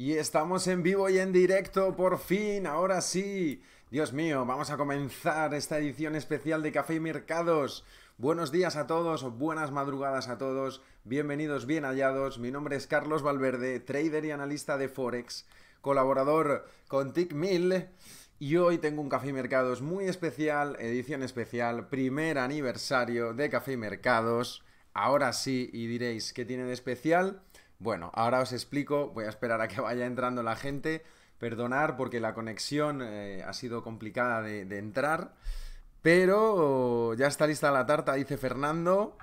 Y estamos en vivo y en directo, por fin, ahora sí. Dios mío, vamos a comenzar esta edición especial de Café y Mercados. Buenos días a todos, buenas madrugadas a todos, bienvenidos, bien hallados. Mi nombre es Carlos Valverde, trader y analista de Forex, colaborador con TICMIL. Y hoy tengo un Café y Mercados muy especial, edición especial, primer aniversario de Café y Mercados. Ahora sí, y diréis, ¿qué tiene de especial? Bueno, ahora os explico, voy a esperar a que vaya entrando la gente, perdonar porque la conexión eh, ha sido complicada de entrar, pero ya está lista la tarta, dice Fernando.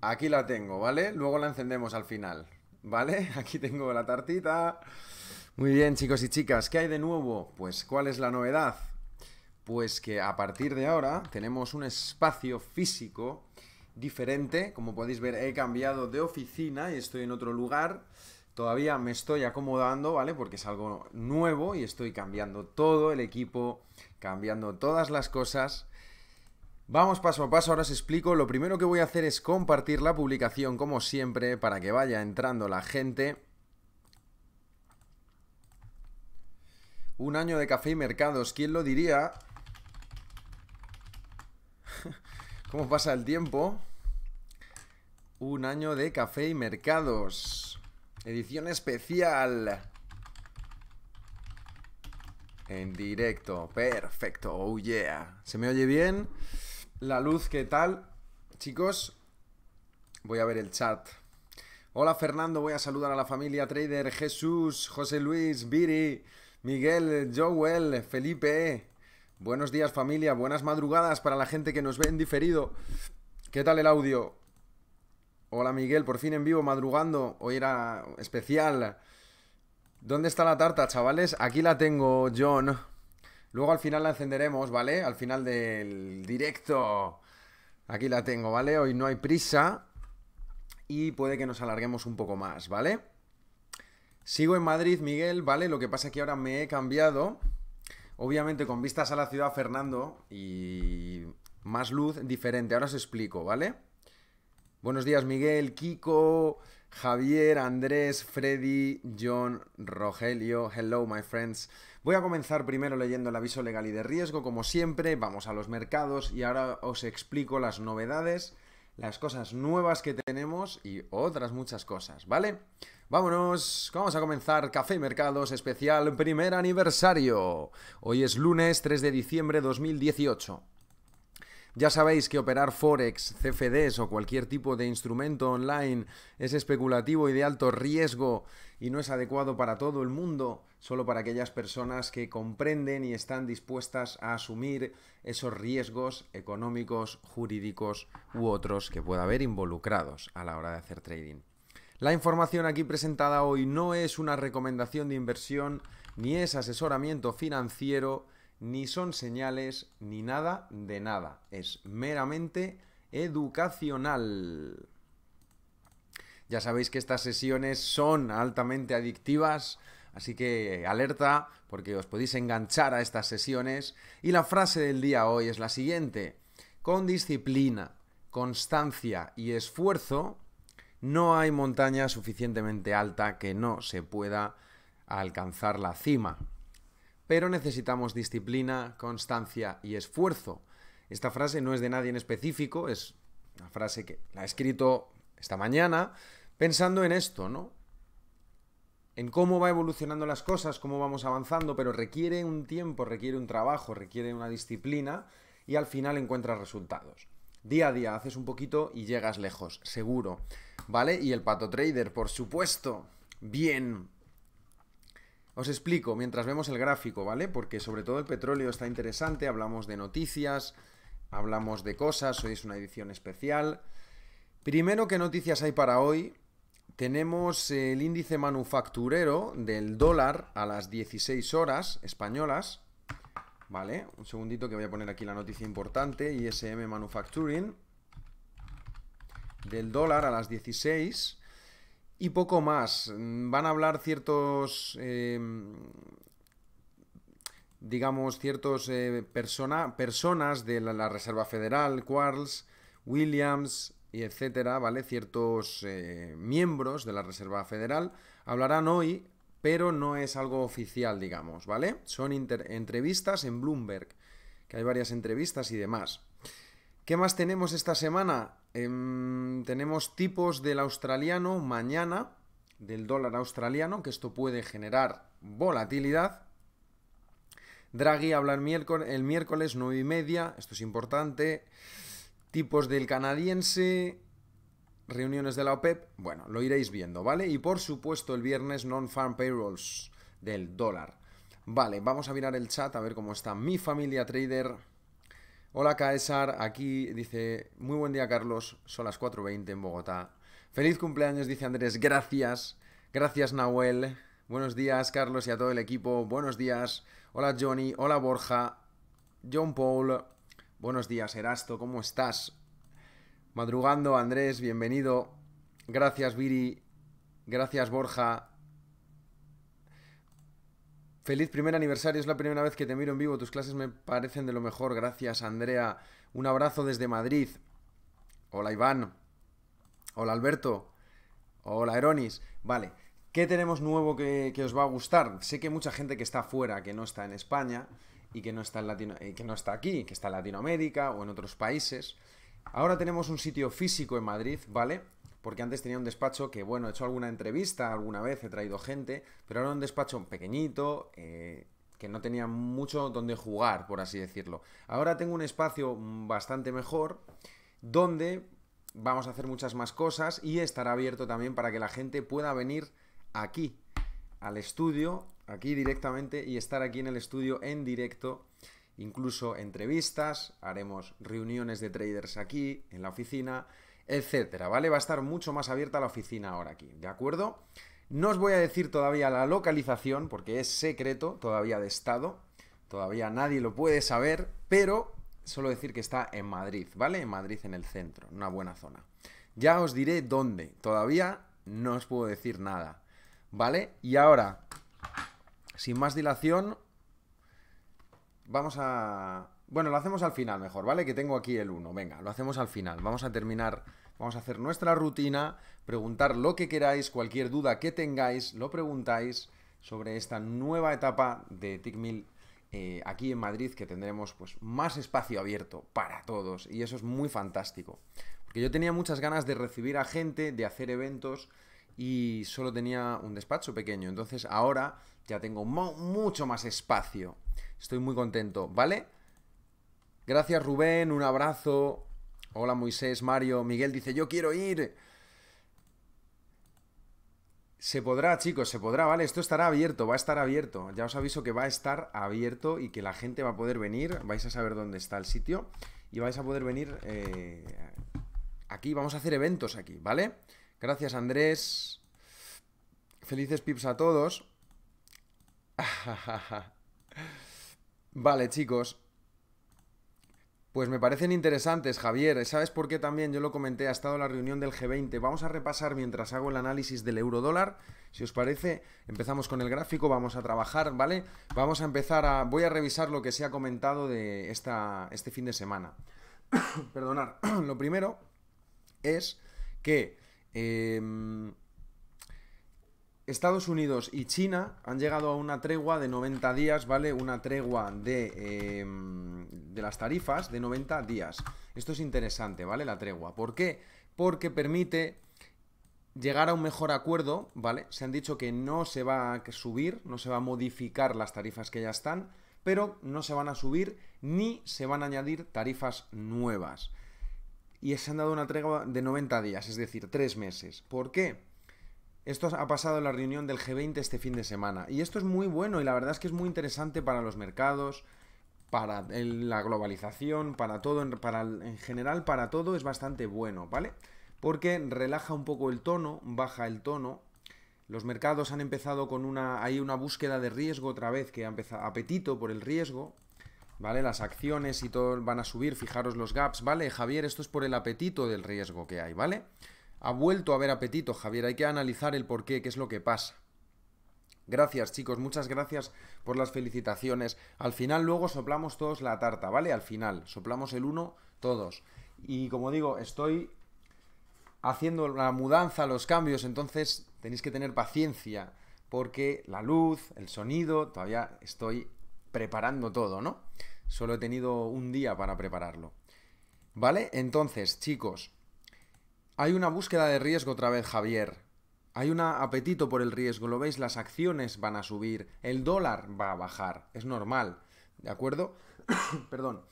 Aquí la tengo, ¿vale? Luego la encendemos al final, ¿vale? Aquí tengo la tartita. Muy bien, chicos y chicas, ¿qué hay de nuevo? Pues, ¿cuál es la novedad? Pues que a partir de ahora tenemos un espacio físico diferente. Como podéis ver, he cambiado de oficina y estoy en otro lugar. Todavía me estoy acomodando, ¿vale? Porque es algo nuevo y estoy cambiando todo el equipo, cambiando todas las cosas. Vamos paso a paso, ahora os explico. Lo primero que voy a hacer es compartir la publicación, como siempre, para que vaya entrando la gente. Un año de café y mercados, ¿quién lo diría? ¿Cómo pasa el tiempo? Un año de café y mercados. Edición especial. En directo. Perfecto. Oh yeah. ¿Se me oye bien? La luz, ¿qué tal? Chicos, voy a ver el chat. Hola Fernando, voy a saludar a la familia Trader, Jesús, José Luis, Viri, Miguel, Joel, Felipe, Buenos días familia, buenas madrugadas para la gente que nos ve en diferido. ¿Qué tal el audio? Hola Miguel, por fin en vivo, madrugando. Hoy era especial. ¿Dónde está la tarta, chavales? Aquí la tengo, John. Luego al final la encenderemos, ¿vale? Al final del directo. Aquí la tengo, ¿vale? Hoy no hay prisa. Y puede que nos alarguemos un poco más, ¿vale? Sigo en Madrid, Miguel, ¿vale? Lo que pasa es que ahora me he cambiado Obviamente con vistas a la ciudad, Fernando, y más luz diferente. Ahora os explico, ¿vale? Buenos días, Miguel, Kiko, Javier, Andrés, Freddy, John, Rogelio. Hello, my friends. Voy a comenzar primero leyendo el aviso legal y de riesgo, como siempre. Vamos a los mercados y ahora os explico las novedades las cosas nuevas que tenemos y otras muchas cosas, ¿vale? Vámonos, vamos a comenzar Café Mercados especial primer aniversario. Hoy es lunes 3 de diciembre 2018. Ya sabéis que operar Forex, CFDs o cualquier tipo de instrumento online es especulativo y de alto riesgo y no es adecuado para todo el mundo, solo para aquellas personas que comprenden y están dispuestas a asumir esos riesgos económicos, jurídicos u otros que pueda haber involucrados a la hora de hacer trading. La información aquí presentada hoy no es una recomendación de inversión ni es asesoramiento financiero ni son señales, ni nada de nada. Es meramente educacional. Ya sabéis que estas sesiones son altamente adictivas, así que alerta porque os podéis enganchar a estas sesiones. Y la frase del día hoy es la siguiente. Con disciplina, constancia y esfuerzo, no hay montaña suficientemente alta que no se pueda alcanzar la cima pero necesitamos disciplina, constancia y esfuerzo. Esta frase no es de nadie en específico, es una frase que la he escrito esta mañana pensando en esto, ¿no? En cómo va evolucionando las cosas, cómo vamos avanzando, pero requiere un tiempo, requiere un trabajo, requiere una disciplina y al final encuentras resultados. Día a día haces un poquito y llegas lejos, seguro. ¿Vale? Y el pato trader, por supuesto. Bien, os explico mientras vemos el gráfico, ¿vale? Porque sobre todo el petróleo está interesante, hablamos de noticias, hablamos de cosas, hoy es una edición especial. Primero, ¿qué noticias hay para hoy? Tenemos el índice manufacturero del dólar a las 16 horas españolas, ¿vale? Un segundito que voy a poner aquí la noticia importante, ISM Manufacturing, del dólar a las 16 y poco más. Van a hablar ciertos... Em, digamos, ciertos eh, persona, personas de la, Reserva Federal, Quarles, Williams, y etcétera, ¿vale? Ciertos eh, miembros de la Reserva Federal hablarán hoy, pero no es algo oficial, digamos, ¿vale? Son entrevistas en Bloomberg, que hay varias entrevistas y demás. ¿Qué más tenemos esta semana? Em, tenemos tipos del australiano mañana, del dólar australiano, que esto puede generar volatilidad. Draghi habla miércoles, el miércoles 9 y media, esto es importante. Tipos del canadiense, reuniones de la OPEP, bueno, lo iréis viendo, ¿vale? Y por supuesto el viernes non-farm payrolls del dólar. Vale, vamos a mirar el chat a ver cómo está mi familia trader. Hola Caesar, aquí dice, muy buen día Carlos, son las 4.20 en Bogotá. Feliz cumpleaños, dice Andrés, gracias. Gracias Nahuel. Buenos días Carlos y a todo el equipo, buenos días. Hola Johnny, hola Borja, John Paul. Buenos días Erasto, ¿cómo estás? Madrugando Andrés, bienvenido. Gracias Viri, gracias Borja, Feliz primer aniversario, es la primera vez que te miro en vivo, tus clases me parecen de lo mejor, gracias Andrea. Un abrazo desde Madrid. Hola Iván. Hola Alberto. Hola Eronis. Vale, ¿qué tenemos nuevo que, os va a gustar? Sé que hay mucha gente que está fuera, que no está en España y que no está, en eh, que no está aquí, que está en Latinoamérica o en otros países. Ahora tenemos un sitio físico en Madrid, ¿vale? porque antes tenía un despacho que, bueno, he hecho alguna entrevista alguna vez, he traído gente, pero era un despacho pequeñito, eh, que no tenía mucho donde jugar, por así decirlo. Ahora tengo un espacio bastante mejor, donde vamos a hacer muchas más cosas y estará abierto también para que la gente pueda venir aquí, al estudio, aquí directamente y estar aquí en el estudio en directo incluso entrevistas, haremos reuniones de traders aquí, en la oficina, etcétera, ¿vale? Va a estar mucho más abierta la oficina ahora aquí, ¿de acuerdo? No os voy a decir todavía la localización porque es secreto todavía de Estado, todavía nadie lo puede saber, pero solo decir que está en Madrid, ¿vale? En Madrid en el centro, una buena zona. Ya os diré dónde, todavía no os puedo decir nada, ¿vale? Y ahora, sin más dilación, vamos a... Bueno, lo hacemos al final mejor, ¿vale? Que tengo aquí el 1. Venga, lo hacemos al final. Vamos a terminar Vamos a hacer nuestra rutina, preguntar lo que queráis, cualquier duda que tengáis, lo preguntáis sobre esta nueva etapa de Tickmill eh, aquí en Madrid, que tendremos pues, más espacio abierto para todos, y eso es muy fantástico. Porque yo tenía muchas ganas de recibir a gente, de hacer eventos, y solo tenía un despacho pequeño. Entonces ahora ya tengo mucho más espacio. Estoy muy contento, ¿vale? Gracias Rubén, un abrazo. Hola Moisés, Mario, Miguel dice, yo quiero ir. Se podrá, chicos, se podrá, ¿vale? Esto estará abierto, va a estar abierto. Ya os aviso que va a estar abierto y que la gente va a poder venir. Vais a saber dónde está el sitio y vais a poder venir eh, aquí. Vamos a hacer eventos aquí, ¿vale? Gracias, Andrés. Felices pips a todos. vale, chicos. Pues me parecen interesantes, Javier. ¿Sabes por qué también? Yo lo comenté, ha estado la reunión del G20. Vamos a repasar mientras hago el análisis del euro dólar. Si os parece, empezamos con el gráfico, vamos a trabajar, ¿vale? Vamos a empezar a... Voy a revisar lo que se ha comentado de esta, este fin de semana. Perdonar. lo primero es que... Em, Estados Unidos y China han llegado a una tregua de 90 días, ¿vale? Una tregua de, em, las tarifas de 90 días. Esto es interesante, ¿vale? La tregua. ¿Por qué? Porque permite llegar a un mejor acuerdo, ¿vale? Se han dicho que no se va a subir, no se va a modificar las tarifas que ya están, pero no se van a subir ni se van a añadir tarifas nuevas. Y se han dado una tregua de 90 días, es decir, tres meses. ¿Por qué? Esto ha pasado en la reunión del G20 este fin de semana. Y esto es muy bueno y la verdad es que es muy interesante para los mercados, para la globalización, para todo, en general, para todo es bastante bueno, ¿vale? Porque relaja un poco el tono, baja el tono. Los mercados han empezado con una. Hay una búsqueda de riesgo otra vez que ha empezado. Apetito por el riesgo. ¿Vale? Las acciones y todo van a subir. Fijaros los gaps, ¿vale? Javier, esto es por el apetito del riesgo que hay, ¿vale? vale ha vuelto a haber apetito, Javier. Hay que analizar el por qué, qué es lo que pasa. Gracias, chicos. Muchas gracias por las felicitaciones. Al final luego soplamos todos la tarta, ¿vale? Al final. Soplamos el uno todos. Y como digo, estoy haciendo la mudanza, los cambios, entonces tenéis que tener paciencia porque la luz, el sonido, todavía estoy preparando todo, ¿no? Solo he tenido un día para prepararlo. ¿Vale? Entonces, chicos, hay una búsqueda de riesgo otra vez, Javier. Hay un apetito por el riesgo, lo veis, las acciones van a subir, el dólar va a bajar, es normal, ¿de acuerdo? Perdón.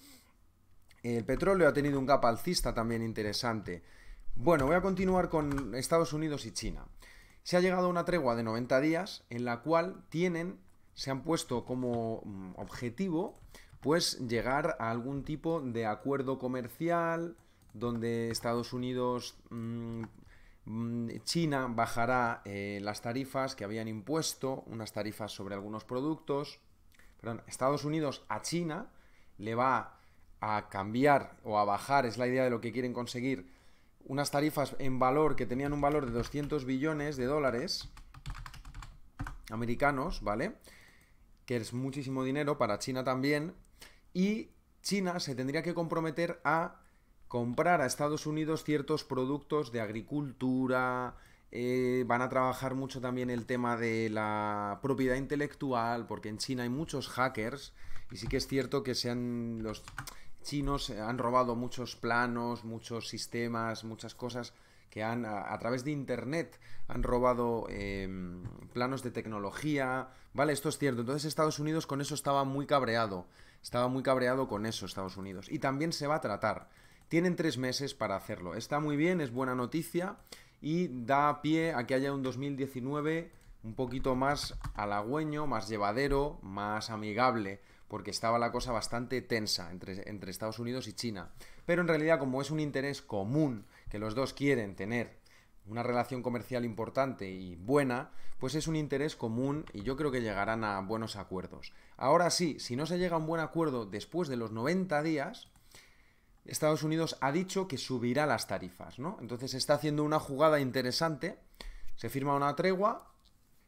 El petróleo ha tenido un gap alcista también interesante. Bueno, voy a continuar con Estados Unidos y China. Se ha llegado a una tregua de 90 días en la cual tienen, se han puesto como mm, objetivo, pues llegar a algún tipo de acuerdo comercial, donde Estados Unidos, mm, mm, China bajará eh, las tarifas que habían impuesto, unas tarifas sobre algunos productos. Perdón, Estados Unidos a China le va a cambiar o a bajar, es la idea de lo que quieren conseguir, unas tarifas en valor que tenían un valor de 200 billones de dólares americanos, ¿vale? Que es muchísimo dinero para China también. Y China se tendría que comprometer a comprar a Estados Unidos ciertos productos de agricultura, eh, van a trabajar mucho también el tema de la propiedad intelectual, porque en China hay muchos hackers, y sí que es cierto que se los chinos han robado muchos planos, muchos sistemas, muchas cosas que han, a, través de Internet, han robado em, planos de tecnología, ¿vale? Esto es cierto. Entonces Estados Unidos con eso estaba muy cabreado, estaba muy cabreado con eso Estados Unidos. Y también se va a tratar. Tienen tres meses para hacerlo. Está muy bien, es buena noticia y da pie a que haya un 2019 un poquito más halagüeño, más llevadero, más amigable, porque estaba la cosa bastante tensa entre, Estados Unidos y China. Pero en realidad como es un interés común que los dos quieren tener una relación comercial importante y buena, pues es un interés común y yo creo que llegarán a buenos acuerdos. Ahora sí, si no se llega a un buen acuerdo después de los 90 días, Estados Unidos ha dicho que subirá las tarifas, ¿no? Entonces está haciendo una jugada interesante. Se firma una tregua,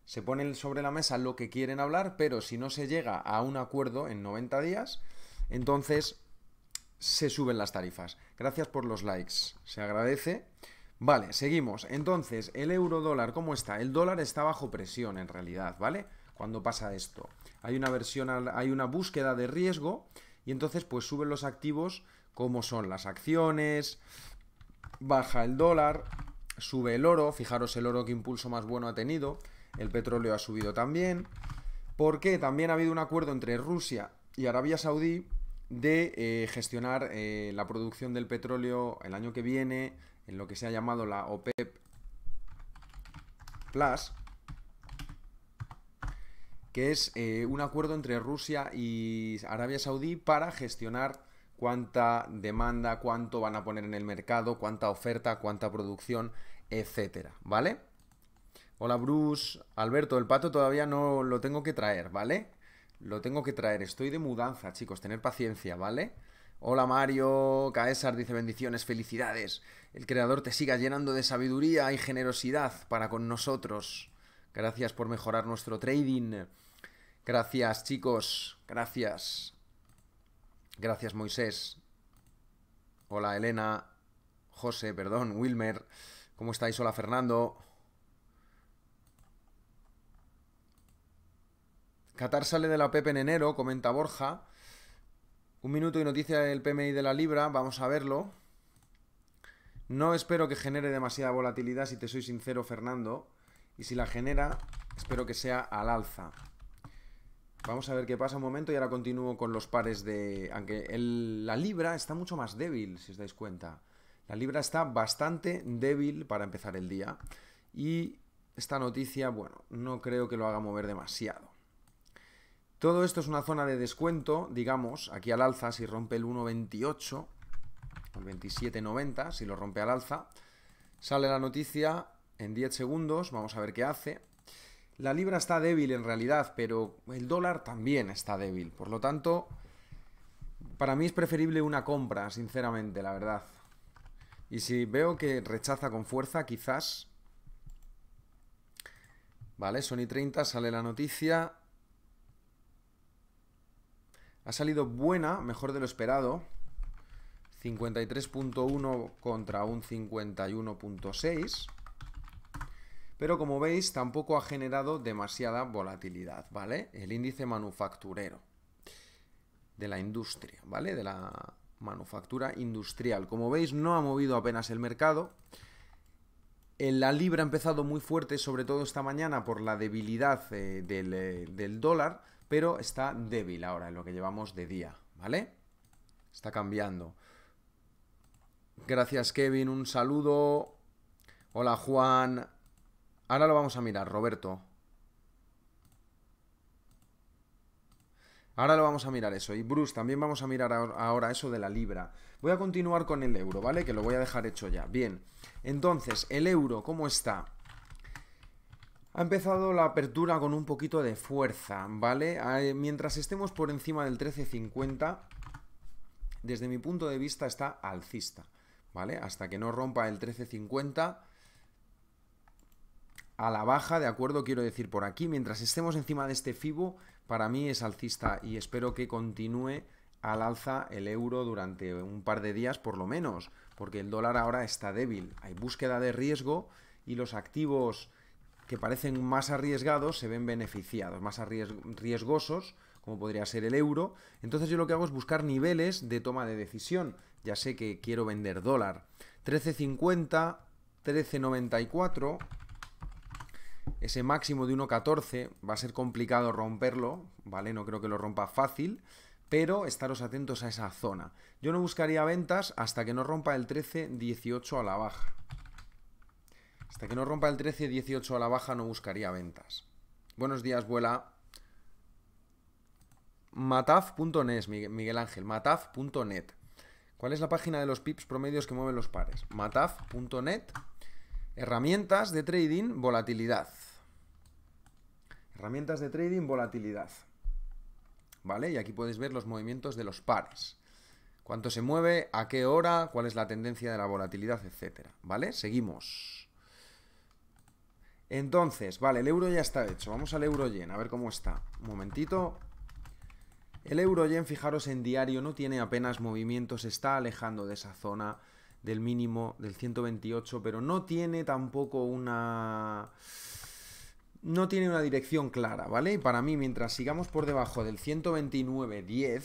se pone sobre la mesa lo que quieren hablar, pero si no se llega a un acuerdo en 90 días, entonces se suben las tarifas. Gracias por los likes, se agradece. Vale, seguimos. Entonces, el euro dólar, ¿cómo está? El dólar está bajo presión en realidad, ¿vale? Cuando pasa esto. Hay una versión, hay una búsqueda de riesgo y entonces pues suben los activos cómo son las acciones, baja el dólar, sube el oro, fijaros el oro que impulso más bueno ha tenido, el petróleo ha subido también, porque también ha habido un acuerdo entre Rusia y Arabia Saudí de eh, gestionar eh, la producción del petróleo el año que viene en lo que se ha llamado la OPEP Plus, que es eh, un acuerdo entre Rusia y Arabia Saudí para gestionar cuánta demanda, cuánto van a poner en el mercado, cuánta oferta, cuánta producción, etcétera, ¿vale? Hola Bruce, Alberto, el pato todavía no lo tengo que traer, ¿vale? Lo tengo que traer, estoy de mudanza, chicos, tener paciencia, ¿vale? Hola Mario, Caesar dice bendiciones, felicidades. El creador te siga llenando de sabiduría y generosidad para con nosotros. Gracias por mejorar nuestro trading. Gracias chicos, gracias. Gracias, Moisés. Hola, Elena. José, perdón, Wilmer. ¿Cómo estáis? Hola, Fernando. Qatar sale de la Pepe en enero, comenta Borja. Un minuto y noticia del PMI de la Libra, vamos a verlo. No espero que genere demasiada volatilidad, si te soy sincero, Fernando. Y si la genera, espero que sea al alza. Vamos a ver qué pasa un momento y ahora continúo con los pares de... Aunque la libra está mucho más débil, si os dais cuenta. La libra está bastante débil para empezar el día. Y esta noticia, bueno, no creo que lo haga mover demasiado. Todo esto es una zona de descuento, digamos, aquí al alza, si rompe el 1.28, el 27.90, si lo rompe al alza, sale la noticia en 10 segundos, vamos a ver qué hace. La libra está débil en realidad, pero el dólar también está débil. Por lo tanto, para mí es preferible una compra, sinceramente, la verdad. Y si veo que rechaza con fuerza, quizás... Vale, Sony 30, sale la noticia. Ha salido buena, mejor de lo esperado. 53.1 contra un 51.6 pero como veis tampoco ha generado demasiada volatilidad, ¿vale? El índice manufacturero de la industria, ¿vale? De la manufactura industrial. Como veis no ha movido apenas el mercado. Eh, la libra ha empezado muy fuerte, sobre todo esta mañana, por la debilidad eh, del, eh, del dólar, pero está débil ahora en lo que llevamos de día, ¿vale? Está cambiando. Gracias Kevin, un saludo. Hola Juan, Ahora lo vamos a mirar, Roberto. Ahora lo vamos a mirar eso. Y Bruce, también vamos a mirar ahora eso de la libra. Voy a continuar con el euro, ¿vale? Que lo voy a dejar hecho ya. Bien. Entonces, el euro, ¿cómo está? Ha empezado la apertura con un poquito de fuerza, ¿vale? Mientras estemos por encima del 13.50, desde mi punto de vista está alcista, ¿vale? Hasta que no rompa el 13.50 a la baja, de acuerdo, quiero decir por aquí, mientras estemos encima de este FIBO, para mí es alcista y espero que continúe al alza el euro durante un par de días por lo menos, porque el dólar ahora está débil, hay búsqueda de riesgo y los activos que parecen más arriesgados se ven beneficiados, más riesgosos, como podría ser el euro. Entonces yo lo que hago es buscar niveles de toma de decisión. Ya sé que quiero vender dólar. 13.50, 13.94, ese máximo de 1.14 va a ser complicado romperlo, ¿vale? No creo que lo rompa fácil, pero estaros atentos a esa zona. Yo no buscaría ventas hasta que no rompa el 13.18 a la baja. Hasta que no rompa el 13.18 a la baja no buscaría ventas. Buenos días, vuela. Mataf.net, Miguel Ángel, mataf.net. ¿Cuál es la página de los pips promedios que mueven los pares? Mataf.net Herramientas de trading, volatilidad. Herramientas de trading, volatilidad. ¿Vale? Y aquí podéis ver los movimientos de los pares. Cuánto se mueve, a qué hora, cuál es la tendencia de la volatilidad, etcétera. ¿Vale? Seguimos. Entonces, vale, el euro ya está hecho. Vamos al euro yen, a ver cómo está. Un momentito. El euro yen, fijaros en diario, no tiene apenas movimientos, está alejando de esa zona del mínimo del 128, pero no tiene tampoco una... No tiene una dirección clara, ¿vale? Y para mí, mientras sigamos por debajo del 129.10,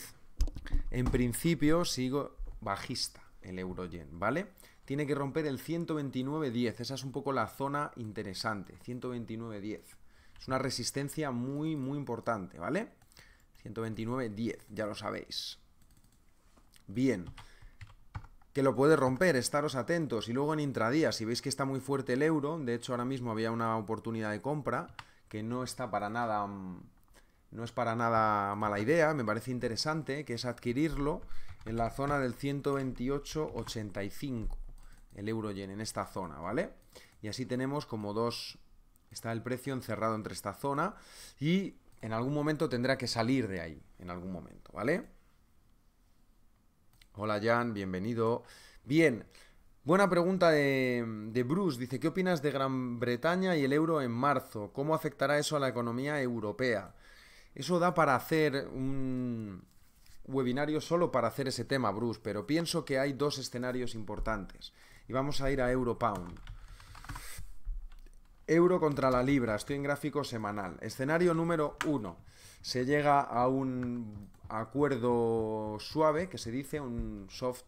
en principio sigo bajista el Euro Yen, ¿vale? Tiene que romper el 129.10, esa es un poco la zona interesante, 129.10. Es una resistencia muy, muy importante, ¿vale? 129.10, ya lo sabéis. Bien que lo puede romper, estaros atentos. Y luego en intradía, si veis que está muy fuerte el euro, de hecho ahora mismo había una oportunidad de compra que no está para nada, mm, no es para nada mala idea, me parece interesante, que es adquirirlo en la zona del 128.85, el euro yen, en esta zona, ¿vale? Y así tenemos como dos, está el precio encerrado entre esta zona y en algún momento tendrá que salir de ahí, en algún momento, ¿vale? Hola Jan, bienvenido. Bien, buena pregunta de, Bruce. Dice, ¿qué opinas de Gran Bretaña y el euro en marzo? ¿Cómo afectará eso a la economía europea? Eso da para hacer un webinario solo para hacer ese tema, Bruce, pero pienso que hay dos escenarios importantes. Y vamos a ir a Europound. Euro contra la libra, estoy en gráfico semanal. Escenario número uno. Se llega a un acuerdo suave, que se dice, un soft,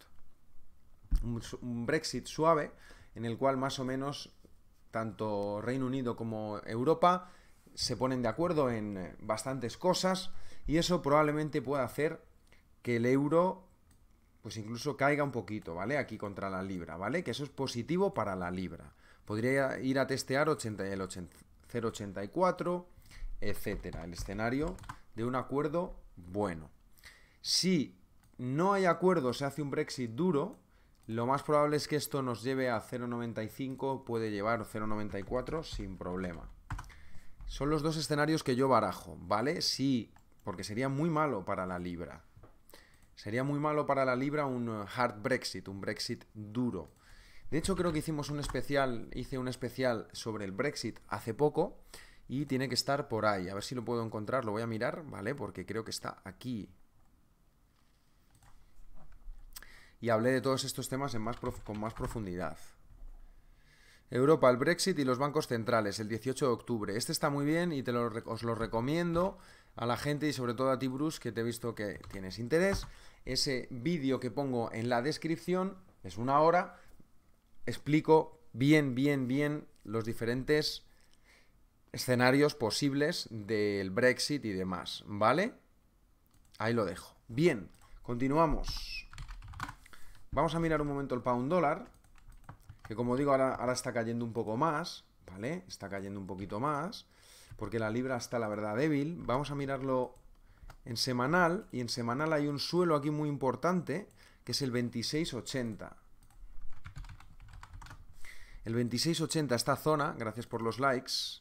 un Brexit suave, en el cual más o menos tanto Reino Unido como Europa se ponen de acuerdo en bastantes cosas y eso probablemente pueda hacer que el euro pues incluso caiga un poquito, ¿vale? Aquí contra la libra, ¿vale? Que eso es positivo para la libra. Podría ir a testear 80, el 0,84, etcétera. El escenario de un acuerdo bueno. Si no hay acuerdo, se hace un Brexit duro, lo más probable es que esto nos lleve a 0,95, puede llevar 0,94 sin problema. Son los dos escenarios que yo barajo, ¿vale? Sí, porque sería muy malo para la libra. Sería muy malo para la libra un eh, hard Brexit, un Brexit duro. De hecho, creo que hicimos un especial, hice un especial sobre el Brexit hace poco y tiene que estar por ahí. A ver si lo puedo encontrar. Lo voy a mirar, ¿vale? Porque creo que está aquí. Y hablé de todos estos temas con más profundidad. Europa, el Brexit y los bancos centrales, el 18 de octubre. Este está muy bien y te os lo recomiendo a la gente y sobre todo a ti, Bruce, que te he visto que tienes interés. Ese vídeo que pongo en la descripción es una hora. Explico bien, bien, bien los diferentes escenarios posibles del Brexit y demás, ¿vale? Ahí lo dejo. Bien, continuamos. Vamos a mirar un momento el pound dólar, que como digo ahora, está cayendo un poco más, ¿vale? Está cayendo un poquito más, porque la libra está la verdad débil. Vamos a mirarlo en semanal, y en semanal hay un suelo aquí muy importante, que es el 2680. El 2680, esta zona, gracias por los likes,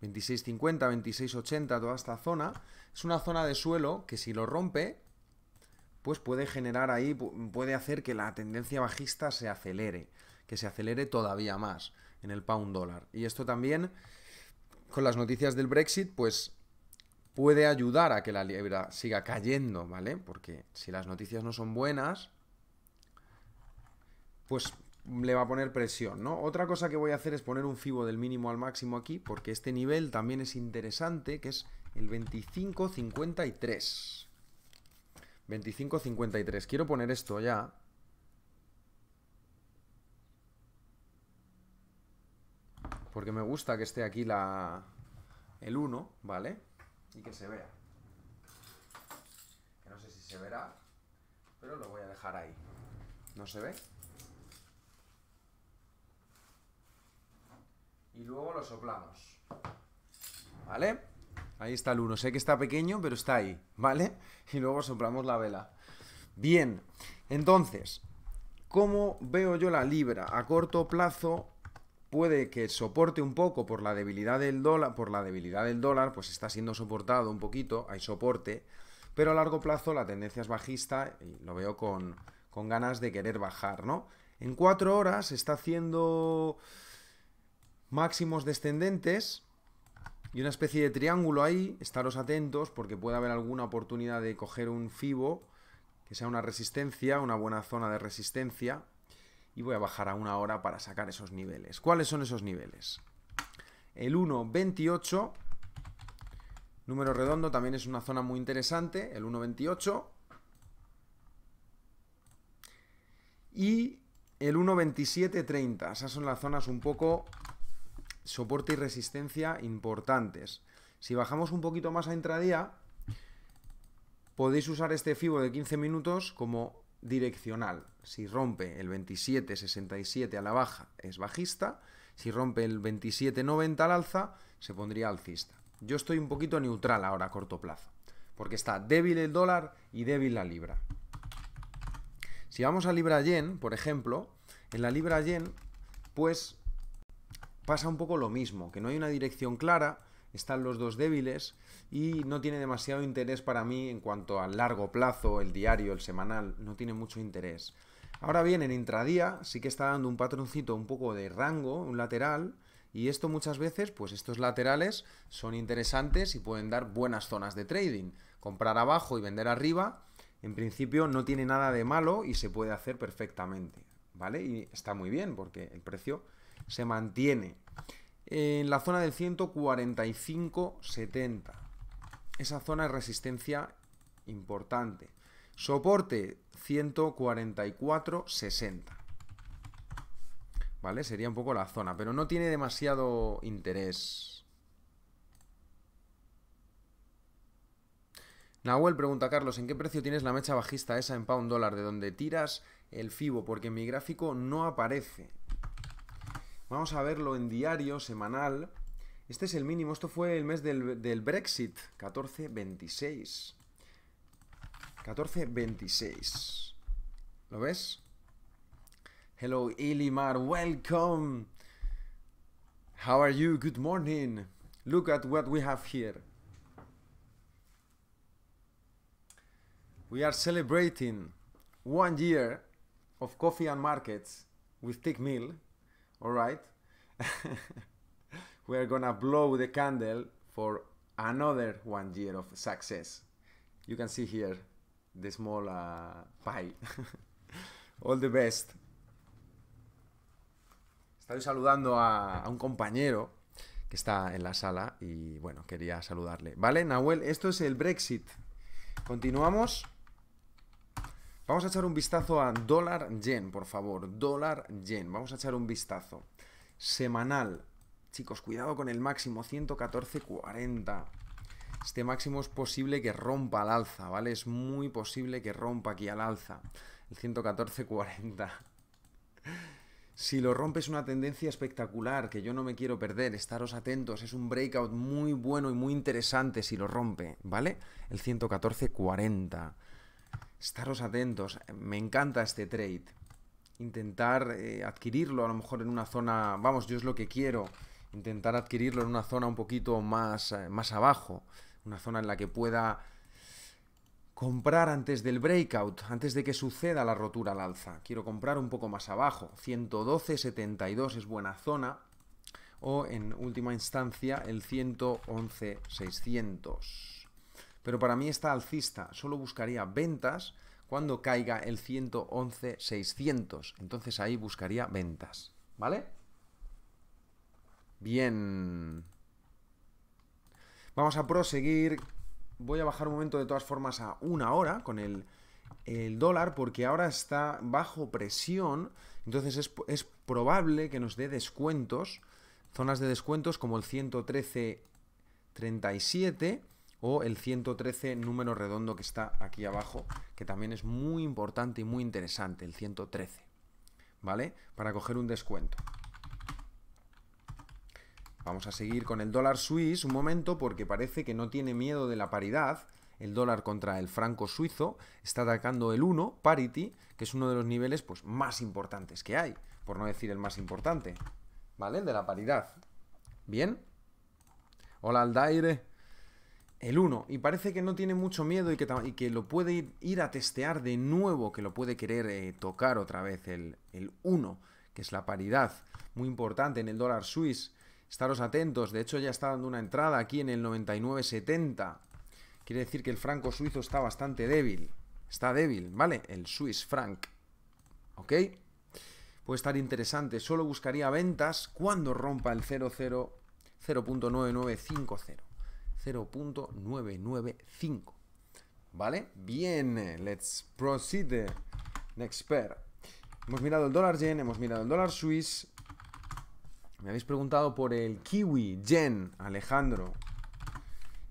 2650, 2680, toda esta zona, es una zona de suelo que si lo rompe, pues puede generar ahí, puede hacer que la tendencia bajista se acelere, que se acelere todavía más en el pound dólar. Y esto también, con las noticias del Brexit, pues puede ayudar a que la libra siga cayendo, ¿vale? Porque si las noticias no son buenas, pues le va a poner presión, ¿no? Otra cosa que voy a hacer es poner un fibo del mínimo al máximo aquí, porque este nivel también es interesante, que es el 25-53. 25-53. Quiero poner esto ya. Porque me gusta que esté aquí la... el 1, ¿vale? Y que se vea. Que no sé si se verá, pero lo voy a dejar ahí. ¿No se ve? y luego lo soplamos. ¿Vale? Ahí está el 1. Sé que está pequeño, pero está ahí, ¿vale? Y luego soplamos la vela. Bien, entonces, ¿cómo veo yo la libra? A corto plazo puede que soporte un poco por la debilidad del dólar, por la debilidad del dólar, pues está siendo soportado un poquito, hay soporte, pero a largo plazo la tendencia es bajista y lo veo con, con ganas de querer bajar, ¿no? En cuatro horas está haciendo máximos descendentes y una especie de triángulo ahí, estaros atentos porque puede haber alguna oportunidad de coger un fibo que sea una resistencia, una buena zona de resistencia y voy a bajar a una hora para sacar esos niveles. ¿Cuáles son esos niveles? El 1.28, número redondo, también es una zona muy interesante, el 1.28 y el 1.27.30, esas son las zonas un poco soporte y resistencia importantes. Si bajamos un poquito más a intradía, podéis usar este FIBO de 15 minutos como direccional. Si rompe el 27.67 a la baja es bajista, si rompe el 27.90 al alza se pondría alcista. Yo estoy un poquito neutral ahora a corto plazo, porque está débil el dólar y débil la libra. Si vamos a libra yen, por ejemplo, en la libra yen, pues pasa un poco lo mismo, que no hay una dirección clara, están los dos débiles y no tiene demasiado interés para mí en cuanto al largo plazo, el diario, el semanal, no tiene mucho interés. Ahora bien, en intradía sí que está dando un patroncito un poco de rango, un lateral, y esto muchas veces, pues estos laterales son interesantes y pueden dar buenas zonas de trading. Comprar abajo y vender arriba, en principio no tiene nada de malo y se puede hacer perfectamente, ¿vale? Y está muy bien porque el precio se mantiene en la zona del 145-70. Esa zona es resistencia importante. Soporte 144-60. ¿Vale? Sería un poco la zona, pero no tiene demasiado interés. Nahuel pregunta, Carlos, ¿en qué precio tienes la mecha bajista esa en pound dólar de donde tiras el FIBO? Porque en mi gráfico no aparece. Vamos a verlo en diario, semanal. Este es el mínimo, esto fue el mes del, del Brexit, 14.26. 14.26. ¿Lo ves? Hello, Ilimar, welcome. How are you? Good morning. Look at what we have here. We are celebrating one year of coffee and markets with Tick Meal alright? We're gonna blow the candle for another one year of success. You can see here the small uh, pie. All the best. Estoy saludando a, un compañero que está en la sala y bueno, quería saludarle. Vale, Nahuel, esto es el Brexit. Continuamos. Vamos a echar un vistazo a dólar yen, por favor. Dólar yen. Vamos a echar un vistazo. Semanal. Chicos, cuidado con el máximo, 114.40. Este máximo es posible que rompa al alza, ¿vale? Es muy posible que rompa aquí al alza. El 114.40. Si lo rompes una tendencia espectacular que yo no me quiero perder, estaros atentos, es un breakout muy bueno y muy interesante si lo rompe, ¿vale? El 114.40. Estaros atentos, me encanta este trade. Intentar eh, adquirirlo a lo mejor en una zona, vamos, yo es lo que quiero, intentar adquirirlo en una zona un poquito más, eh, más abajo, una zona en la que pueda comprar antes del breakout, antes de que suceda la rotura al alza. Quiero comprar un poco más abajo. 112.72 es buena zona. O en última instancia el 111.600 pero para mí está alcista. Solo buscaría ventas cuando caiga el 111.600. Entonces ahí buscaría ventas, ¿vale? Bien. Vamos a proseguir. Voy a bajar un momento de todas formas a una hora con el, dólar porque ahora está bajo presión. Entonces es, es probable que nos dé descuentos, zonas de descuentos como el 113.37 o el 113 número redondo que está aquí abajo, que también es muy importante y muy interesante, el 113, ¿vale? Para coger un descuento. Vamos a seguir con el dólar suizo un momento porque parece que no tiene miedo de la paridad. El dólar contra el franco suizo está atacando el 1, parity, que es uno de los niveles pues, más importantes que hay, por no decir el más importante, ¿vale? El de la paridad. ¿Bien? Hola al Aldaire, el 1, y parece que no tiene mucho miedo y que, que lo puede ir, a testear de nuevo, que lo puede querer eh, tocar otra vez el 1, que es la paridad, muy importante en el dólar suiz. Estaros atentos, de hecho ya está dando una entrada aquí en el 99.70. Quiere decir que el franco suizo está bastante débil. Está débil, ¿vale? El Swiss franc. ¿Ok? Puede estar interesante. Solo buscaría ventas cuando rompa el 0.00.9950 0.995. ¿Vale? Bien, let's proceed. Next pair. Hemos mirado el dólar yen, hemos mirado el dólar suizo. Me habéis preguntado por el kiwi yen, Alejandro.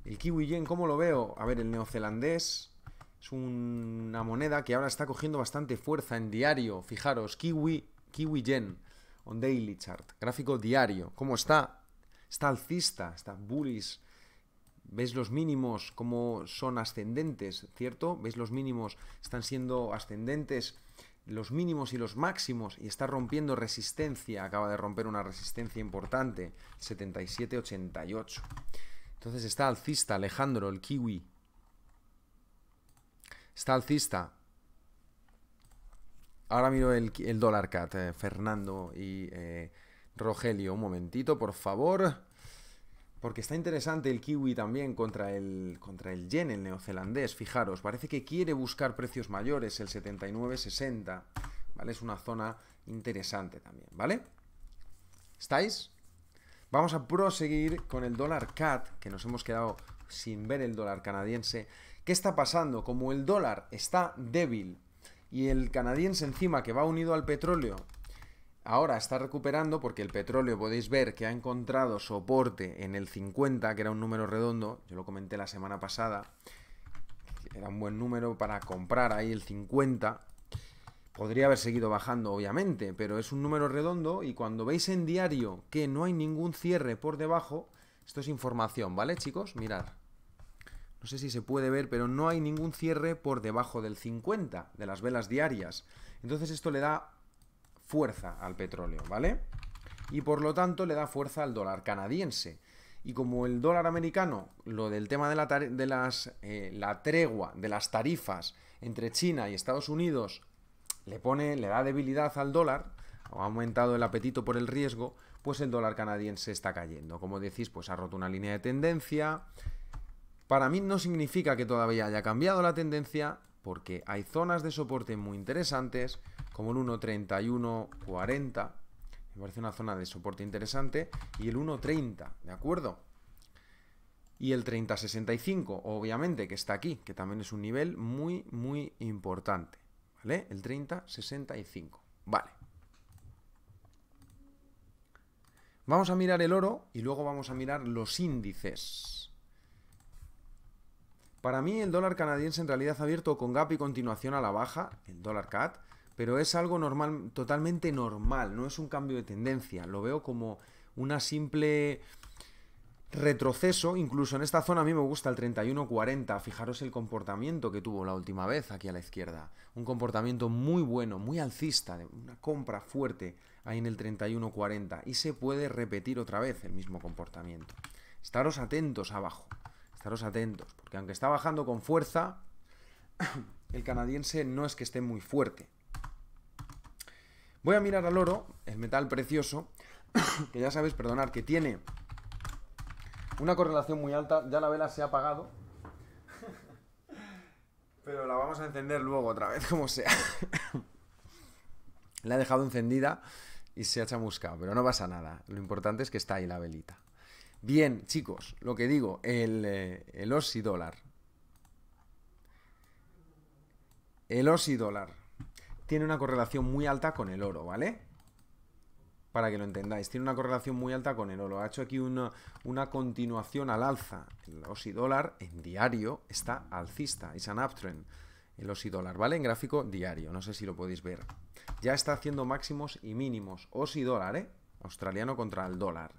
El kiwi yen, ¿cómo lo veo? A ver, el neozelandés es una moneda que ahora está cogiendo bastante fuerza en diario. Fijaros, kiwi, kiwi yen, on daily chart, gráfico diario. ¿Cómo está? Está alcista, está bullish ves los mínimos como son ascendentes, ¿cierto? Ves los mínimos están siendo ascendentes, los mínimos y los máximos, y está rompiendo resistencia, acaba de romper una resistencia importante, 77-88. Entonces está alcista, Alejandro, el kiwi. Está alcista. Ahora miro el, dólar cat, eh, Fernando y eh, Rogelio, un momentito, por favor. Porque está interesante el kiwi también contra el, contra el yen, el neozelandés. Fijaros, parece que quiere buscar precios mayores, el 79-60. ¿Vale? Es una zona interesante también, ¿vale? ¿Estáis? Vamos a proseguir con el dólar CAD, que nos hemos quedado sin ver el dólar canadiense. ¿Qué está pasando? Como el dólar está débil y el canadiense encima que va unido al petróleo Ahora está recuperando porque el petróleo podéis ver que ha encontrado soporte en el 50, que era un número redondo, yo lo comenté la semana pasada, era un buen número para comprar ahí el 50. Podría haber seguido bajando, obviamente, pero es un número redondo y cuando veis en diario que no hay ningún cierre por debajo, esto es información, ¿vale chicos? Mirad. No sé si se puede ver, pero no hay ningún cierre por debajo del 50 de las velas diarias. Entonces esto le da fuerza al petróleo, ¿vale? Y por lo tanto le da fuerza al dólar canadiense. Y como el dólar americano, lo del tema de la, de las, eh, la tregua, de las tarifas entre China y Estados Unidos, le pone, le da debilidad al dólar, o ha aumentado el apetito por el riesgo, pues el dólar canadiense está cayendo. Como decís, pues ha roto una línea de tendencia. Para mí no significa que todavía haya cambiado la tendencia, porque hay zonas de soporte muy interesantes, como el 1.31.40, me parece una zona de soporte interesante, y el 1.30, ¿de acuerdo? Y el 30.65, obviamente, que está aquí, que también es un nivel muy, muy importante, ¿vale? El 30.65, vale. Vamos a mirar el oro y luego vamos a mirar los índices. Para mí el dólar canadiense en realidad ha abierto con gap y continuación a la baja, el dólar CAT, pero es algo normal, totalmente normal, no es un cambio de tendencia. Lo veo como una simple retroceso, incluso en esta zona a mí me gusta el 31,40, fijaros el comportamiento que tuvo la última vez aquí a la izquierda, un comportamiento muy bueno, muy alcista, una compra fuerte ahí en el 31,40, y se puede repetir otra vez el mismo comportamiento. Estaros atentos abajo, estaros atentos, porque aunque está bajando con fuerza, el canadiense no es que esté muy fuerte, Voy a mirar al oro, el metal precioso, que ya sabéis, perdonar, que tiene una correlación muy alta. Ya la vela se ha apagado. Pero la vamos a encender luego otra vez, como sea. la he dejado encendida y se ha chamuscado, pero no pasa nada. Lo importante es que está ahí la velita. Bien, chicos, lo que digo, el, eh, el OSI dólar. El OSI dólar tiene una correlación muy alta con el oro, ¿vale? Para que lo entendáis, tiene una correlación muy alta con el oro. Ha hecho aquí una, una continuación al alza. El OSI dólar en diario está alcista, es un uptrend. El OSI dólar, ¿vale? En gráfico diario, no sé si lo podéis ver. Ya está haciendo máximos y mínimos. OSI dólar, ¿eh? Australiano contra el dólar.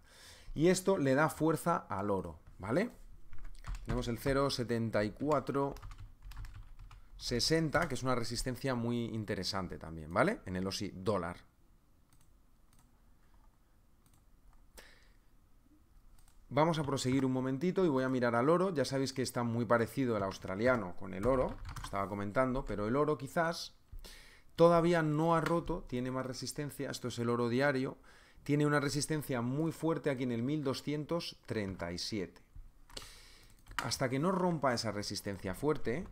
Y esto le da fuerza al oro, ¿vale? Tenemos el 0,74 60, que es una resistencia muy interesante también, ¿vale? En el OSI dólar. Vamos a proseguir un momentito y voy a mirar al oro. Ya sabéis que está muy parecido el australiano con el oro, estaba comentando, pero el oro quizás todavía no ha roto, tiene más resistencia, esto es el oro diario, tiene una resistencia muy fuerte aquí en el 1237. Hasta que no rompa esa resistencia fuerte,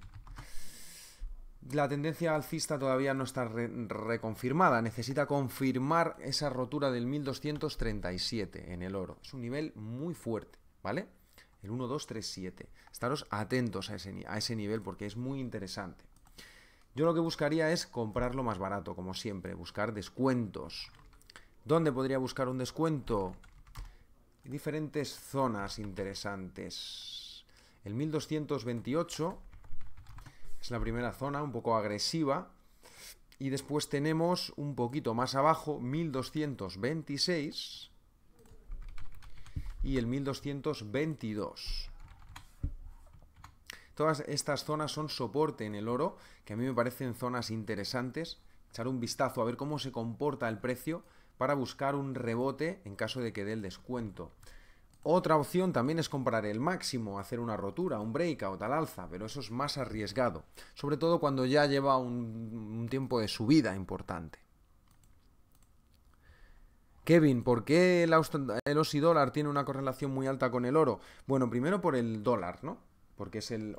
la tendencia alcista todavía no está reconfirmada. Necesita confirmar esa rotura del 1237 en el oro. Es un nivel muy fuerte, ¿vale? El 1237. Estaros atentos a ese, a ese nivel porque es muy interesante. Yo lo que buscaría es comprarlo más barato, como siempre. Buscar descuentos. ¿Dónde podría buscar un descuento? Diferentes zonas interesantes. El 1228 es la primera zona, un poco agresiva. Y después tenemos un poquito más abajo, 1226 y el 1222. Todas estas zonas son soporte en el oro, que a mí me parecen zonas interesantes. Echar un vistazo a ver cómo se comporta el precio para buscar un rebote en caso de que dé el descuento. Otra opción también es comprar el máximo, hacer una rotura, un breakout tal alza, pero eso es más arriesgado, sobre todo cuando ya lleva un, tiempo de subida importante. Kevin, ¿por qué el, el OSI dólar tiene una correlación muy alta con el oro? Bueno, primero por el dólar, ¿no? Porque es el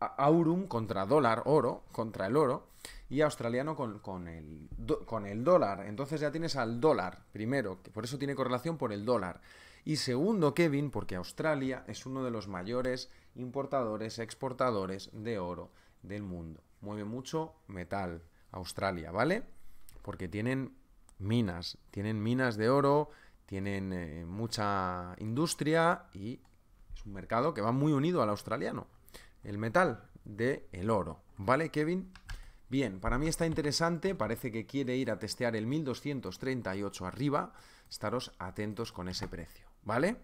aurum contra dólar, oro, contra el oro, y australiano con, el, con el dólar. Entonces ya tienes al dólar primero, que por eso tiene correlación por el dólar. Y segundo, Kevin, porque Australia es uno de los mayores importadores, exportadores de oro del mundo. Mueve mucho metal Australia, ¿vale? Porque tienen minas, tienen minas de oro, tienen eh, mucha industria y es un mercado que va muy unido al australiano. El metal de el oro, ¿vale, Kevin? Bien, para mí está interesante, parece que quiere ir a testear el 1238 arriba, estaros atentos con ese precio. ¿Vale?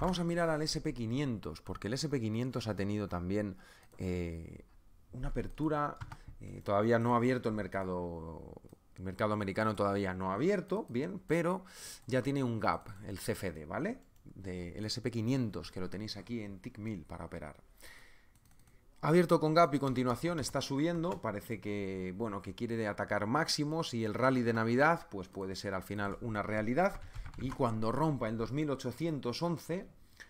Vamos a mirar al SP500, porque el SP500 ha tenido también eh, una apertura, eh, todavía no ha abierto el mercado, el mercado americano todavía no ha abierto, bien, pero ya tiene un gap, el CFD, ¿vale? Del SP500, que lo tenéis aquí en TIC1000 para operar. abierto con gap y continuación está subiendo, parece que, bueno, que quiere atacar máximos y el rally de Navidad pues puede ser al final una realidad, y cuando rompa el 2811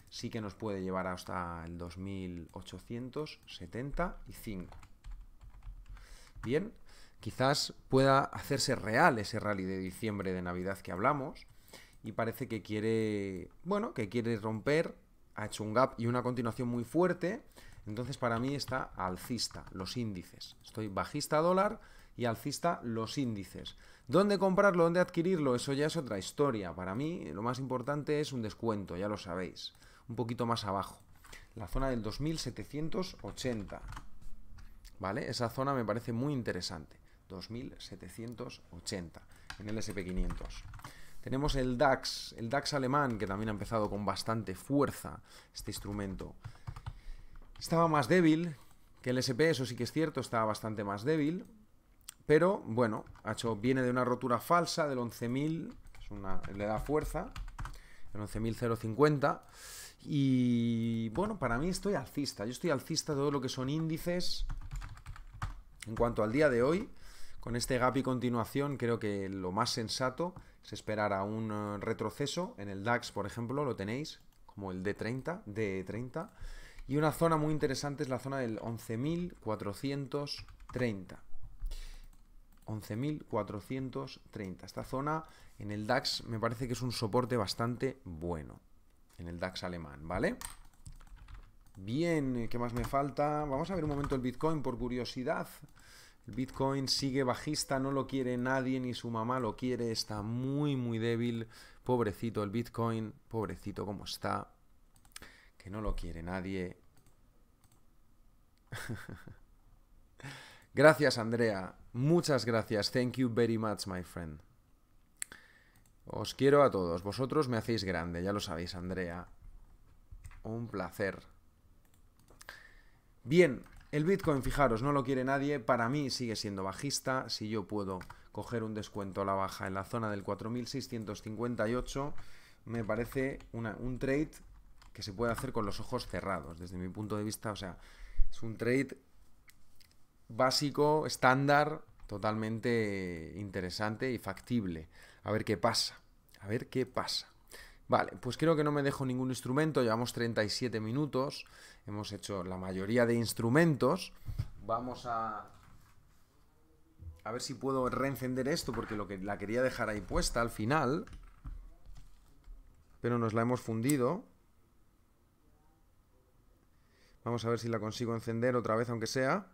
sí que nos puede llevar hasta el 2875. Bien, quizás pueda hacerse real ese rally de diciembre de Navidad que hablamos y parece que quiere, bueno, que quiere romper, ha hecho un gap y una continuación muy fuerte, entonces para mí está alcista los índices. Estoy bajista dólar y alcista los índices. ¿Dónde comprarlo? ¿Dónde adquirirlo? Eso ya es otra historia. Para mí lo más importante es un descuento, ya lo sabéis. Un poquito más abajo. La zona del 2780. ¿Vale? Esa zona me parece muy interesante. 2780 en el SP500. Tenemos el DAX, el DAX alemán, que también ha empezado con bastante fuerza este instrumento. Estaba más débil que el SP, eso sí que es cierto, estaba bastante más débil. Pero bueno, viene de una rotura falsa del 11.000, le da fuerza, el 11.050. Y bueno, para mí estoy alcista. Yo estoy alcista de todo lo que son índices. En cuanto al día de hoy, con este gap y continuación, creo que lo más sensato es esperar a un eh, retroceso. En el DAX, por ejemplo, lo tenéis, como el D30, D30. Y una zona muy interesante es la zona del 11.430. 11.430. Esta zona en el DAX me parece que es un soporte bastante bueno. En el DAX alemán, ¿vale? Bien, eh, ¿qué más me falta? Vamos a ver un momento el Bitcoin por curiosidad. El Bitcoin sigue bajista, no lo quiere nadie, ni su mamá lo quiere, está muy, muy débil. Pobrecito el Bitcoin, pobrecito como está, que no lo quiere nadie. Gracias, Andrea. Muchas gracias. Thank you very much, my friend. Os quiero a todos. Vosotros me hacéis grande, ya lo sabéis, Andrea. Un placer. Bien, el Bitcoin, fijaros, no lo quiere nadie. Para mí sigue siendo bajista. Si yo puedo coger un descuento a la baja en la zona del 4658, me parece un trade que se puede hacer con los ojos cerrados, desde mi punto de vista. O sea, es un trade básico, estándar, totalmente interesante y factible. A ver qué pasa. A ver qué pasa. Vale, pues creo que no me dejo ningún instrumento, llevamos 37 minutos, hemos hecho la mayoría de instrumentos. Vamos a... A ver si puedo reencender esto porque lo que la quería dejar ahí puesta al final. Pero nos la hemos fundido. Vamos a ver si la consigo encender otra vez aunque sea.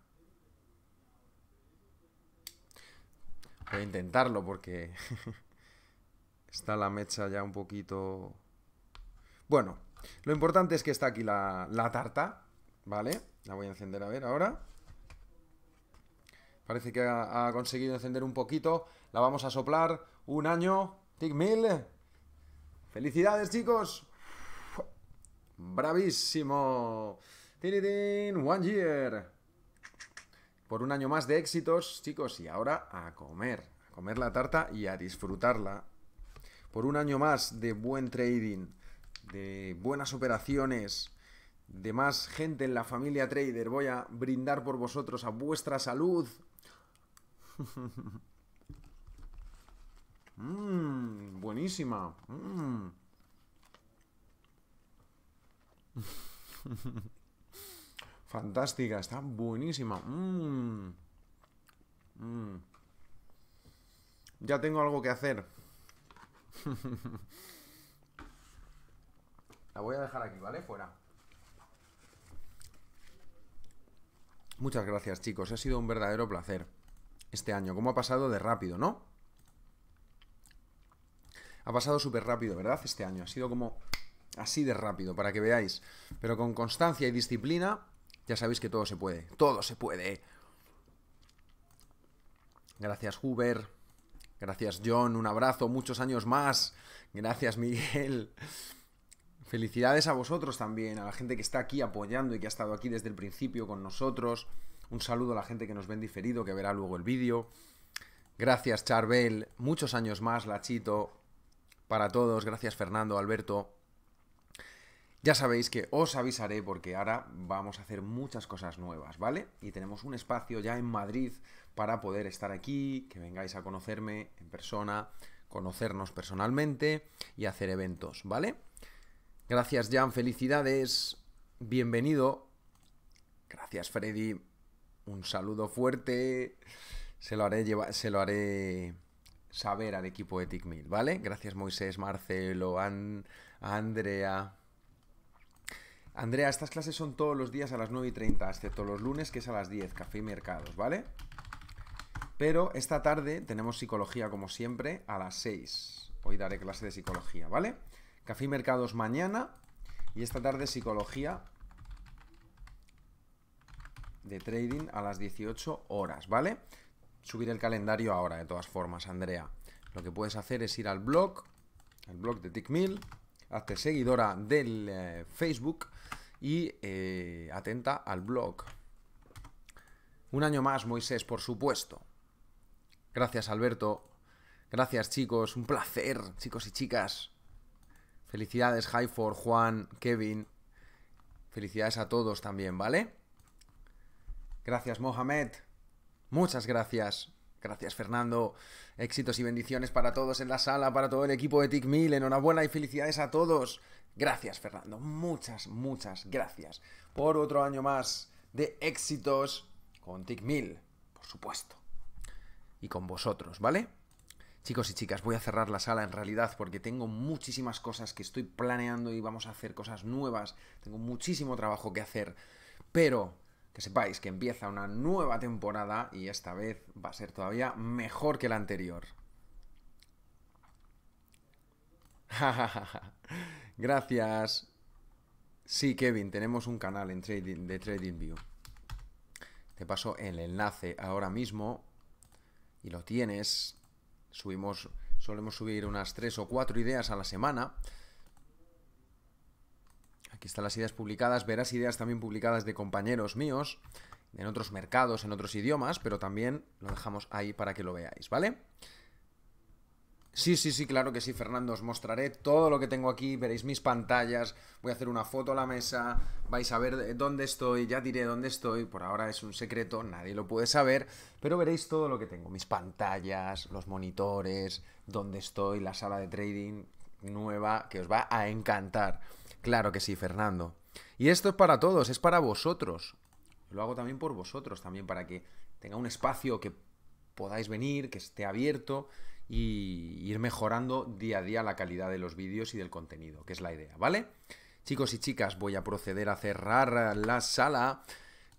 Voy a intentarlo porque está la mecha ya un poquito... Bueno, lo importante es que está aquí la, la tarta, ¿vale? La voy a encender a ver ahora. Parece que ha, conseguido encender un poquito. La vamos a soplar. Un año. Tic mil. ¡Felicidades, chicos! ¡Bravísimo! ¡Tiritín! ¡One year! por un año más de éxitos, chicos, y ahora a comer, a comer la tarta y a disfrutarla. Por un año más de buen trading, de buenas operaciones, de más gente en la familia trader. Voy a brindar por vosotros a vuestra salud. Mm, buenísima. Mm. Fantástica, está buenísima. Mm. Mm. Ya tengo algo que hacer. La voy a dejar aquí, ¿vale? Fuera. Muchas gracias, chicos. Ha sido un verdadero placer este año. ¿Cómo ha pasado de rápido, no? Ha pasado súper rápido, ¿verdad? Este año. Ha sido como así de rápido, para que veáis. Pero con constancia y disciplina ya sabéis que todo se puede. Todo se puede. Gracias, Huber. Gracias, John. Un abrazo. Muchos años más. Gracias, Miguel. Felicidades a vosotros también, a la gente que está aquí apoyando y que ha estado aquí desde el principio con nosotros. Un saludo a la gente que nos ven diferido, que verá luego el vídeo. Gracias, Charbel. Muchos años más, Lachito. Para todos. Gracias, Fernando, Alberto. Ya sabéis que os avisaré porque ahora vamos a hacer muchas cosas nuevas, ¿vale? Y tenemos un espacio ya en Madrid para poder estar aquí, que vengáis a conocerme en persona, conocernos personalmente y hacer eventos, ¿vale? Gracias Jan, felicidades, bienvenido. Gracias Freddy, un saludo fuerte. Se lo haré, se lo haré saber al equipo de TICMIL, ¿vale? Gracias Moisés, Marcelo, Andrea, Andrea, estas clases son todos los días a las 9 y 30, excepto los lunes, que es a las 10, café y mercados, ¿vale? Pero esta tarde tenemos psicología, como siempre, a las 6. Hoy daré clase de psicología, ¿vale? Café y mercados mañana y esta tarde psicología de trading a las 18 horas, ¿vale? Subir el calendario ahora, de todas formas, Andrea. Lo que puedes hacer es ir al blog, el blog de TickMill, hazte seguidora del eh, Facebook y eh, atenta al blog. Un año más, Moisés, por supuesto. Gracias, Alberto. Gracias, chicos. Un placer, chicos y chicas. Felicidades, Highford, Juan, Kevin. Felicidades a todos también, ¿vale? Gracias, Mohamed. Muchas gracias. Gracias, Fernando. Éxitos y bendiciones para todos en la sala, para todo el equipo de TIC1000. Enhorabuena y felicidades a todos. Gracias, Fernando. Muchas, muchas gracias por otro año más de éxitos con tic por supuesto. Y con vosotros, ¿vale? Chicos y chicas, voy a cerrar la sala en realidad porque tengo muchísimas cosas que estoy planeando y vamos a hacer cosas nuevas. Tengo muchísimo trabajo que hacer. Pero que sepáis que empieza una nueva temporada y esta vez va a ser todavía mejor que la anterior. Gracias. Sí, Kevin, tenemos un canal en trading, de TradingView. Te paso el enlace ahora mismo y lo tienes. Subimos, solemos subir unas tres o cuatro ideas a la semana. Aquí están las ideas publicadas. Verás ideas también publicadas de compañeros míos en otros mercados, en otros idiomas, pero también lo dejamos ahí para que lo veáis, ¿vale? Sí, sí, sí, claro que sí, Fernando. Os mostraré todo lo que tengo aquí. Veréis mis pantallas. Voy a hacer una foto a la mesa. Vais a ver eh, dónde estoy. Ya diré dónde estoy. Por ahora es un secreto. Nadie lo puede saber. Pero veréis todo lo que tengo. Mis pantallas, los monitores, dónde estoy, la sala de trading nueva que os va a encantar. Claro que sí, Fernando. Y esto es para todos, es para vosotros. Lo hago también por vosotros, también para que tenga un espacio que podáis venir, que esté abierto y ir mejorando día a día la calidad de los vídeos y del contenido, que es la idea, ¿vale? Chicos y chicas, voy a proceder a cerrar la sala.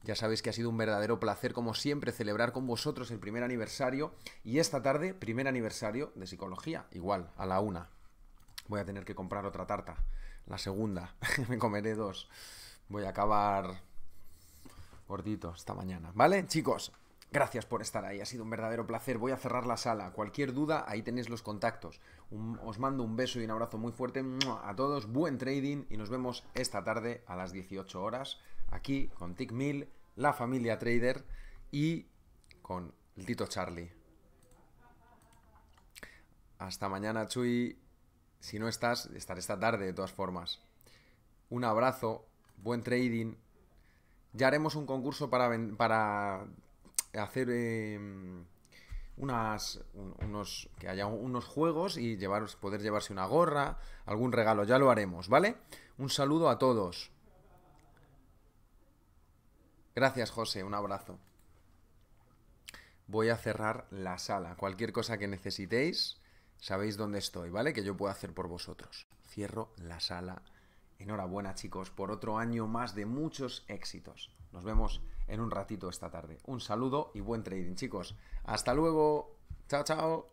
Ya sabéis que ha sido un verdadero placer, como siempre, celebrar con vosotros el primer aniversario. Y esta tarde, primer aniversario de psicología, igual, a la una. Voy a tener que comprar otra tarta, la segunda. Me comeré dos. Voy a acabar gordito esta mañana, ¿vale? Chicos, Gracias por estar ahí, ha sido un verdadero placer. Voy a cerrar la sala. Cualquier duda, ahí tenéis los contactos. os mando un beso y un abrazo muy fuerte a todos. Buen trading y nos vemos esta tarde a las 18 horas aquí con TickMill, la familia trader y con el Tito Charlie. Hasta mañana, Chuy. Si no estás, estaré esta tarde de todas formas. Un abrazo, buen trading. Ya haremos un concurso para, para hacer em, unas, unos, que haya unos juegos y poder llevarse una gorra, algún regalo, ya lo haremos, ¿vale? Un saludo a todos. Gracias, José, un abrazo. Voy a cerrar la sala. Cualquier cosa que necesitéis, sabéis dónde estoy, ¿vale? Que yo puedo hacer por vosotros. Cierro la sala. Enhorabuena, chicos, por otro año más de muchos éxitos. Nos vemos en un ratito esta tarde. Un saludo y buen trading, chicos. Hasta luego. Chao, chao.